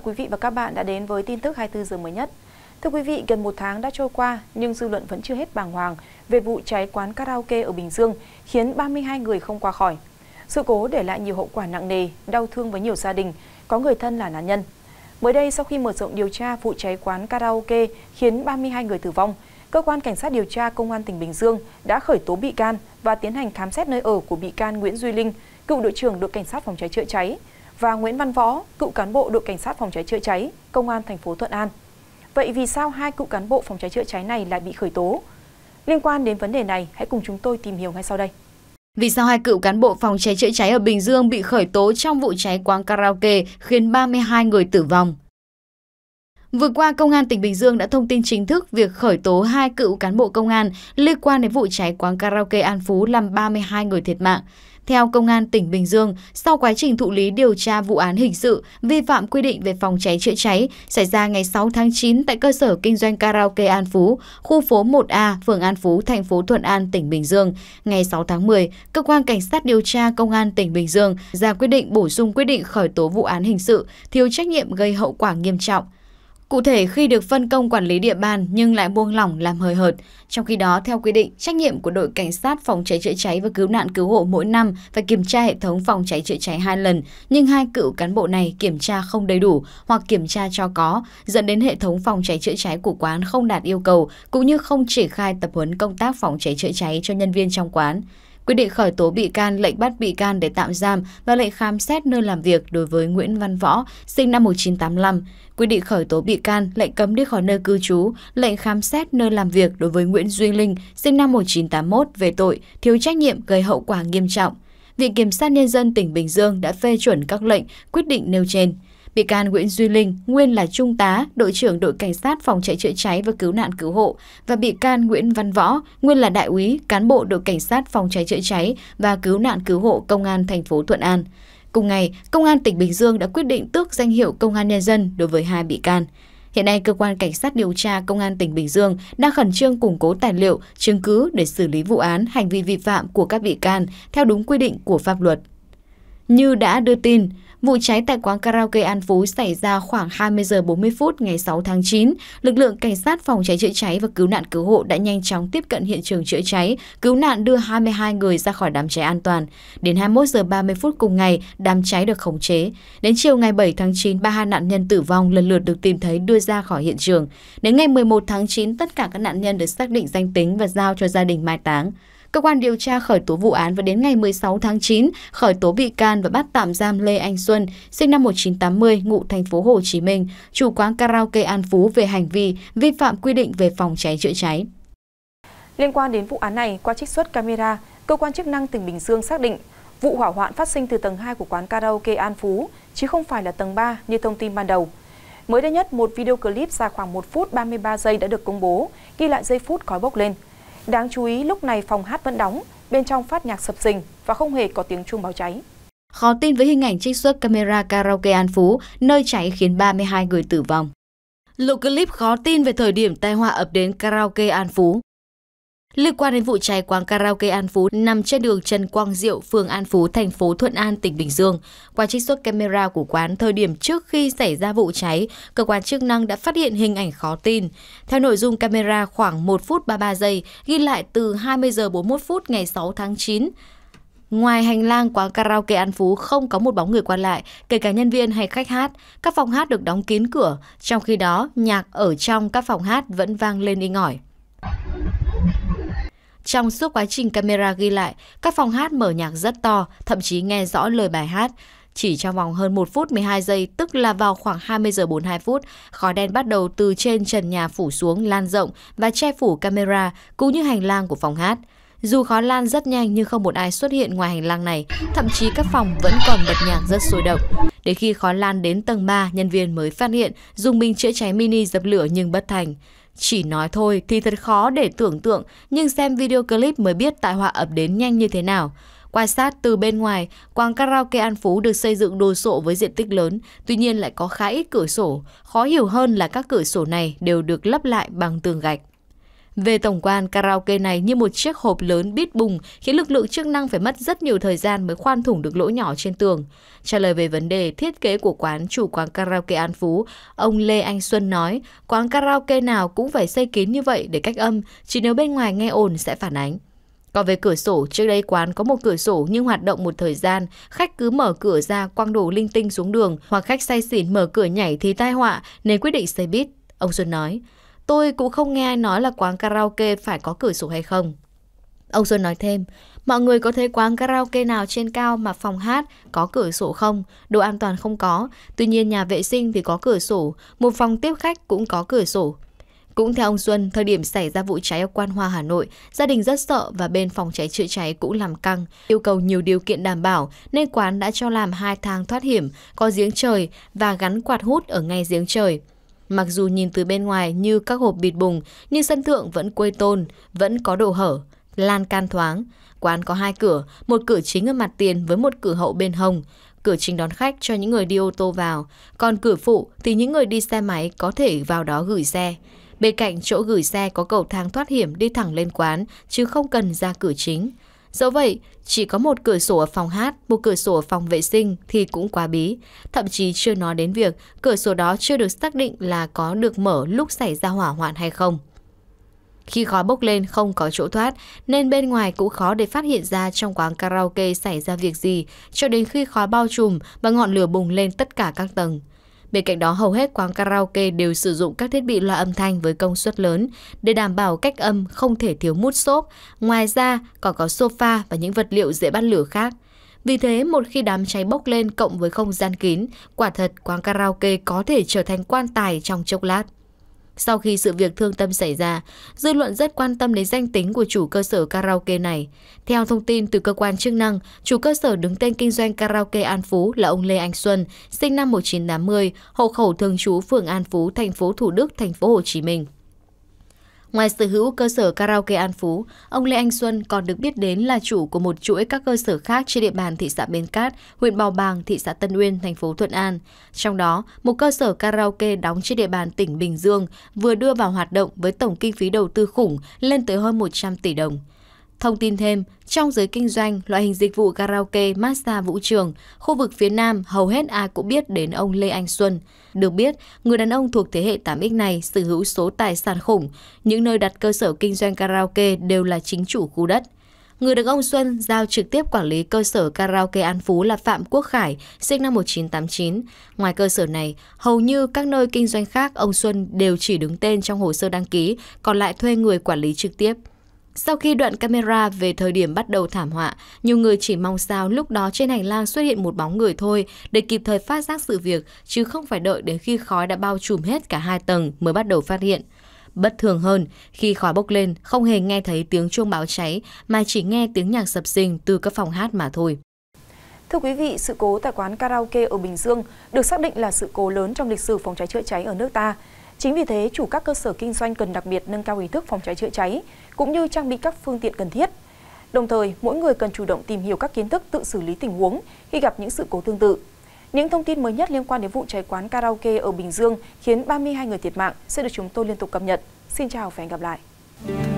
chào quý vị và các bạn đã đến với tin tức 24 giờ mới nhất. Thưa quý vị, gần một tháng đã trôi qua nhưng dư luận vẫn chưa hết bàng hoàng về vụ cháy quán karaoke ở Bình Dương khiến 32 người không qua khỏi. Sự cố để lại nhiều hậu quả nặng nề, đau thương với nhiều gia đình, có người thân là nạn nhân. Mới đây, sau khi mở rộng điều tra vụ cháy quán karaoke khiến 32 người tử vong, Cơ quan Cảnh sát điều tra Công an tỉnh Bình Dương đã khởi tố bị can và tiến hành khám xét nơi ở của bị can Nguyễn Duy Linh, cựu đội trưởng đội Cảnh sát phòng cháy chữa cháy, và Nguyễn Văn Võ, cựu cán bộ đội cảnh sát phòng cháy chữa cháy, công an thành phố Thuận An. Vậy vì sao hai cựu cán bộ phòng cháy chữa cháy này lại bị khởi tố? Liên quan đến vấn đề này, hãy cùng chúng tôi tìm hiểu ngay sau đây. Vì sao hai cựu cán bộ phòng cháy chữa cháy ở Bình Dương bị khởi tố trong vụ cháy quán karaoke khiến 32 người tử vong? Vừa qua, Công an tỉnh Bình Dương đã thông tin chính thức việc khởi tố hai cựu cán bộ công an liên quan đến vụ cháy quán karaoke An Phú làm 32 người thiệt mạng. Theo Công an tỉnh Bình Dương, sau quá trình thụ lý điều tra vụ án hình sự vi phạm quy định về phòng cháy chữa cháy xảy ra ngày 6 tháng 9 tại cơ sở kinh doanh karaoke An Phú, khu phố 1A, phường An Phú, thành phố Thuận An, tỉnh Bình Dương, ngày 6 tháng 10, cơ quan cảnh sát điều tra Công an tỉnh Bình Dương ra quyết định bổ sung quyết định khởi tố vụ án hình sự thiếu trách nhiệm gây hậu quả nghiêm trọng Cụ thể khi được phân công quản lý địa bàn nhưng lại buông lỏng làm hời hợt. Trong khi đó, theo quy định, trách nhiệm của đội cảnh sát phòng cháy chữa cháy và cứu nạn cứu hộ mỗi năm phải kiểm tra hệ thống phòng cháy chữa cháy hai lần, nhưng hai cựu cán bộ này kiểm tra không đầy đủ hoặc kiểm tra cho có, dẫn đến hệ thống phòng cháy chữa cháy của quán không đạt yêu cầu cũng như không triển khai tập huấn công tác phòng cháy chữa cháy cho nhân viên trong quán quyết định khởi tố bị can lệnh bắt bị can để tạm giam và lệnh khám xét nơi làm việc đối với Nguyễn Văn Võ, sinh năm 1985, quyết định khởi tố bị can lệnh cấm đi khỏi nơi cư trú, lệnh khám xét nơi làm việc đối với Nguyễn Duy Linh, sinh năm 1981 về tội thiếu trách nhiệm gây hậu quả nghiêm trọng. Viện Kiểm sát Nhân dân tỉnh Bình Dương đã phê chuẩn các lệnh, quyết định nêu trên. Bị can Nguyễn Duy Linh nguyên là trung tá, đội trưởng đội cảnh sát phòng cháy chữa cháy và cứu nạn cứu hộ và bị can Nguyễn Văn Võ nguyên là đại úy, cán bộ đội cảnh sát phòng cháy chữa cháy và cứu nạn cứu hộ công an thành phố Thuận An. Cùng ngày, công an tỉnh Bình Dương đã quyết định tước danh hiệu công an nhân dân đối với hai bị can. Hiện nay, cơ quan cảnh sát điều tra công an tỉnh Bình Dương đang khẩn trương củng cố tài liệu, chứng cứ để xử lý vụ án hành vi vi phạm của các bị can theo đúng quy định của pháp luật. Như đã đưa tin, Vụ cháy tại quán karaoke An Phú xảy ra khoảng 20 giờ 40 phút ngày 6 tháng 9. Lực lượng cảnh sát phòng cháy chữa cháy và cứu nạn cứu hộ đã nhanh chóng tiếp cận hiện trường chữa cháy, cứu nạn đưa 22 người ra khỏi đám cháy an toàn. Đến 21 giờ 30 phút cùng ngày, đám cháy được khống chế. Đến chiều ngày 7 tháng 9, 32 nạn nhân tử vong lần lượt được tìm thấy đưa ra khỏi hiện trường. Đến ngày 11 tháng 9, tất cả các nạn nhân được xác định danh tính và giao cho gia đình mai táng. Cơ quan điều tra khởi tố vụ án và đến ngày 16 tháng 9 khởi tố bị can và bắt tạm giam Lê Anh Xuân, sinh năm 1980, ngụ thành phố Hồ Chí Minh, chủ quán karaoke An Phú về hành vi vi phạm quy định về phòng cháy chữa cháy. Liên quan đến vụ án này, qua trích xuất camera, cơ quan chức năng tỉnh Bình Dương xác định vụ hỏa hoạn phát sinh từ tầng 2 của quán karaoke An Phú, chứ không phải là tầng 3 như thông tin ban đầu. Mới đây nhất, một video clip dài khoảng 1 phút 33 giây đã được công bố, ghi lại giây phút khói bốc lên – Đáng chú ý lúc này phòng hát vẫn đóng, bên trong phát nhạc sập sình và không hề có tiếng chuông báo cháy. Khó tin với hình ảnh trích xuất camera karaoke An Phú, nơi cháy khiến 32 người tử vong. Lộ clip khó tin về thời điểm tai họa ập đến karaoke An Phú. Liên quan đến vụ cháy quán karaoke An Phú nằm trên đường Trần Quang Diệu, phường An Phú, thành phố Thuận An, tỉnh Bình Dương, qua trích xuất camera của quán thời điểm trước khi xảy ra vụ cháy, cơ quan chức năng đã phát hiện hình ảnh khó tin. Theo nội dung camera khoảng 1 phút 33 giây, ghi lại từ 20 giờ 41 phút ngày 6 tháng 9, Ngoài hành lang quán karaoke An Phú không có một bóng người qua lại, kể cả nhân viên hay khách hát, các phòng hát được đóng kín cửa, trong khi đó nhạc ở trong các phòng hát vẫn vang lên inh ỏi. Trong suốt quá trình camera ghi lại, các phòng hát mở nhạc rất to, thậm chí nghe rõ lời bài hát. Chỉ trong vòng hơn 1 phút 12 giây, tức là vào khoảng 20 giờ 42 phút, khói đen bắt đầu từ trên trần nhà phủ xuống lan rộng và che phủ camera cũng như hành lang của phòng hát. Dù khói lan rất nhanh nhưng không một ai xuất hiện ngoài hành lang này, thậm chí các phòng vẫn còn bật nhạc rất sôi động. Đến khi khói lan đến tầng 3, nhân viên mới phát hiện dùng bình chữa cháy mini dập lửa nhưng bất thành. Chỉ nói thôi thì thật khó để tưởng tượng, nhưng xem video clip mới biết tai họa ập đến nhanh như thế nào. Quan sát từ bên ngoài, quán karaoke An Phú được xây dựng đồ sộ với diện tích lớn, tuy nhiên lại có khá ít cửa sổ. Khó hiểu hơn là các cửa sổ này đều được lấp lại bằng tường gạch. Về tổng quan, karaoke này như một chiếc hộp lớn bít bùng khiến lực lượng chức năng phải mất rất nhiều thời gian mới khoan thủng được lỗ nhỏ trên tường. Trả lời về vấn đề thiết kế của quán chủ quán karaoke An Phú, ông Lê Anh Xuân nói quán karaoke nào cũng phải xây kín như vậy để cách âm, chỉ nếu bên ngoài nghe ồn sẽ phản ánh. Còn về cửa sổ, trước đây quán có một cửa sổ nhưng hoạt động một thời gian, khách cứ mở cửa ra quăng đồ linh tinh xuống đường hoặc khách say xỉn mở cửa nhảy thì tai họa nên quyết định xây bít. Ông Xuân nói, Tôi cũng không nghe ai nói là quán karaoke phải có cửa sổ hay không. Ông Xuân nói thêm, mọi người có thấy quán karaoke nào trên cao mà phòng hát có cửa sổ không? độ an toàn không có, tuy nhiên nhà vệ sinh thì có cửa sổ, một phòng tiếp khách cũng có cửa sổ. Cũng theo ông Xuân, thời điểm xảy ra vụ cháy ở Quan Hoa Hà Nội, gia đình rất sợ và bên phòng cháy chữa cháy cũng làm căng, yêu cầu nhiều điều kiện đảm bảo nên quán đã cho làm hai thang thoát hiểm, có giếng trời và gắn quạt hút ở ngay giếng trời. Mặc dù nhìn từ bên ngoài như các hộp bịt bùng, nhưng sân thượng vẫn quê tôn, vẫn có độ hở, lan can thoáng. Quán có hai cửa, một cửa chính ở mặt tiền với một cửa hậu bên hông. Cửa chính đón khách cho những người đi ô tô vào, còn cửa phụ thì những người đi xe máy có thể vào đó gửi xe. Bên cạnh chỗ gửi xe có cầu thang thoát hiểm đi thẳng lên quán, chứ không cần ra cửa chính. Dẫu vậy, chỉ có một cửa sổ ở phòng hát, một cửa sổ ở phòng vệ sinh thì cũng quá bí. Thậm chí chưa nói đến việc cửa sổ đó chưa được xác định là có được mở lúc xảy ra hỏa hoạn hay không. Khi khói bốc lên không có chỗ thoát, nên bên ngoài cũng khó để phát hiện ra trong quán karaoke xảy ra việc gì cho đến khi khói bao trùm và ngọn lửa bùng lên tất cả các tầng. Bên cạnh đó, hầu hết quán karaoke đều sử dụng các thiết bị loa âm thanh với công suất lớn để đảm bảo cách âm không thể thiếu mút xốp. Ngoài ra, còn có sofa và những vật liệu dễ bắt lửa khác. Vì thế, một khi đám cháy bốc lên cộng với không gian kín, quả thật quán karaoke có thể trở thành quan tài trong chốc lát. Sau khi sự việc thương tâm xảy ra, dư luận rất quan tâm đến danh tính của chủ cơ sở karaoke này. Theo thông tin từ cơ quan chức năng, chủ cơ sở đứng tên kinh doanh karaoke An Phú là ông Lê Anh Xuân, sinh năm 1980, hộ khẩu thường trú phường An Phú, thành phố Thủ Đức, thành phố Hồ Chí Minh. Ngoài sở hữu cơ sở karaoke An Phú, ông Lê Anh Xuân còn được biết đến là chủ của một chuỗi các cơ sở khác trên địa bàn thị xã Bến Cát, huyện Bào Bàng, thị xã Tân Uyên, thành phố Thuận An. Trong đó, một cơ sở karaoke đóng trên địa bàn tỉnh Bình Dương vừa đưa vào hoạt động với tổng kinh phí đầu tư khủng lên tới hơn 100 tỷ đồng. Thông tin thêm, trong giới kinh doanh, loại hình dịch vụ karaoke, massage vũ trường, khu vực phía Nam hầu hết ai cũng biết đến ông Lê Anh Xuân. Được biết, người đàn ông thuộc thế hệ 8X này sở hữu số tài sản khủng. Những nơi đặt cơ sở kinh doanh karaoke đều là chính chủ khu đất. Người đàn ông Xuân giao trực tiếp quản lý cơ sở karaoke An Phú là Phạm Quốc Khải, sinh năm 1989. Ngoài cơ sở này, hầu như các nơi kinh doanh khác ông Xuân đều chỉ đứng tên trong hồ sơ đăng ký, còn lại thuê người quản lý trực tiếp. Sau khi đoạn camera về thời điểm bắt đầu thảm họa, nhiều người chỉ mong sao lúc đó trên hành lang xuất hiện một bóng người thôi để kịp thời phát giác sự việc, chứ không phải đợi đến khi khói đã bao trùm hết cả hai tầng mới bắt đầu phát hiện. Bất thường hơn, khi khói bốc lên, không hề nghe thấy tiếng chuông báo cháy mà chỉ nghe tiếng nhạc sập sinh từ các phòng hát mà thôi. Thưa quý vị, sự cố tại quán karaoke ở Bình Dương được xác định là sự cố lớn trong lịch sử phòng cháy chữa cháy ở nước ta. Chính vì thế, chủ các cơ sở kinh doanh cần đặc biệt nâng cao ý thức phòng cháy chữa cháy, cũng như trang bị các phương tiện cần thiết. Đồng thời, mỗi người cần chủ động tìm hiểu các kiến thức tự xử lý tình huống khi gặp những sự cố tương tự. Những thông tin mới nhất liên quan đến vụ cháy quán karaoke ở Bình Dương khiến 32 người thiệt mạng sẽ được chúng tôi liên tục cập nhật. Xin chào và hẹn gặp lại.